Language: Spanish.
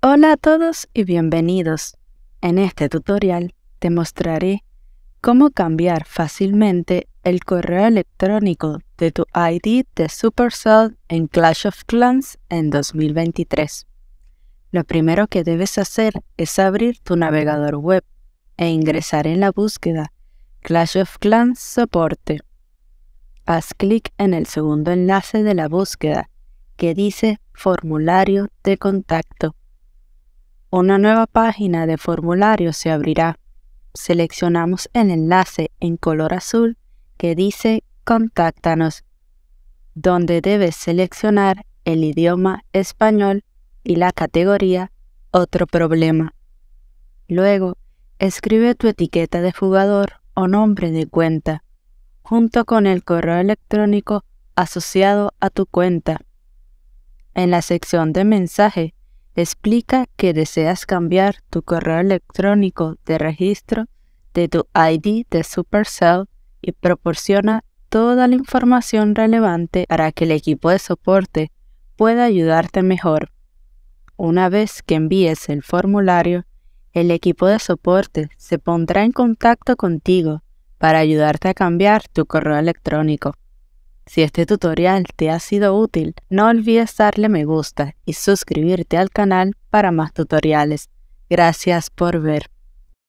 Hola a todos y bienvenidos. En este tutorial te mostraré cómo cambiar fácilmente el correo electrónico de tu ID de Supercell en Clash of Clans en 2023. Lo primero que debes hacer es abrir tu navegador web e ingresar en la búsqueda Clash of Clans Soporte. Haz clic en el segundo enlace de la búsqueda que dice Formulario de contacto una nueva página de formulario se abrirá. Seleccionamos el enlace en color azul que dice Contáctanos, donde debes seleccionar el idioma español y la categoría Otro problema. Luego, escribe tu etiqueta de jugador o nombre de cuenta, junto con el correo electrónico asociado a tu cuenta. En la sección de mensaje, Explica que deseas cambiar tu correo electrónico de registro de tu ID de Supercell y proporciona toda la información relevante para que el equipo de soporte pueda ayudarte mejor. Una vez que envíes el formulario, el equipo de soporte se pondrá en contacto contigo para ayudarte a cambiar tu correo electrónico. Si este tutorial te ha sido útil, no olvides darle me gusta y suscribirte al canal para más tutoriales. Gracias por ver.